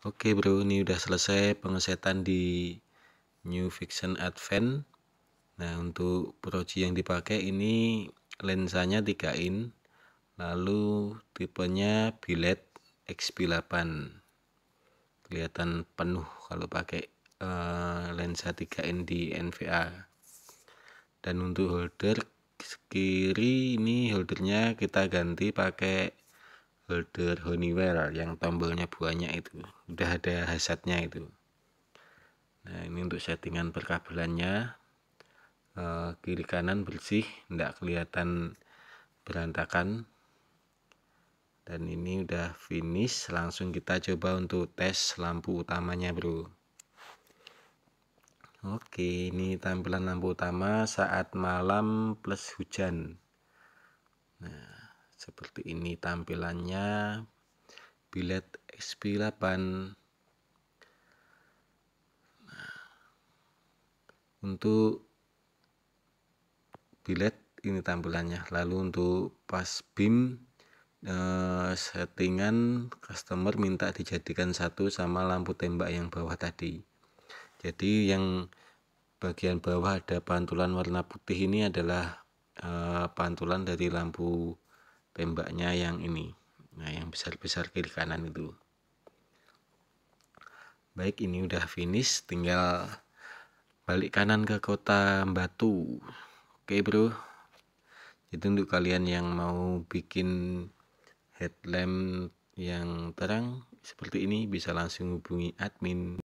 Oke bro, ini udah selesai pengesetan di New Fiction Advent. Nah, untuk proji yang dipakai ini lensanya 3 in, lalu tipenya billet XP8. Kelihatan penuh kalau pakai uh, lensa 3 in di NVA. Dan untuk holder kiri ini holdernya kita ganti pakai holder Honeywell yang tombolnya banyak itu udah ada hasatnya itu nah ini untuk settingan perkabelannya e, kiri kanan bersih tidak kelihatan berantakan dan ini udah finish langsung kita coba untuk tes lampu utamanya bro Oke, ini tampilan lampu utama saat malam plus hujan. Nah, seperti ini tampilannya bilet XP8 nah, untuk bilet ini tampilannya lalu untuk pas BIM eh, settingan customer minta dijadikan satu sama lampu tembak yang bawah tadi jadi yang bagian bawah ada pantulan warna putih ini adalah eh, pantulan dari lampu tembaknya yang ini nah yang besar-besar kiri kanan itu baik ini udah finish tinggal balik kanan ke kota Batu oke bro itu untuk kalian yang mau bikin headlamp yang terang seperti ini bisa langsung hubungi admin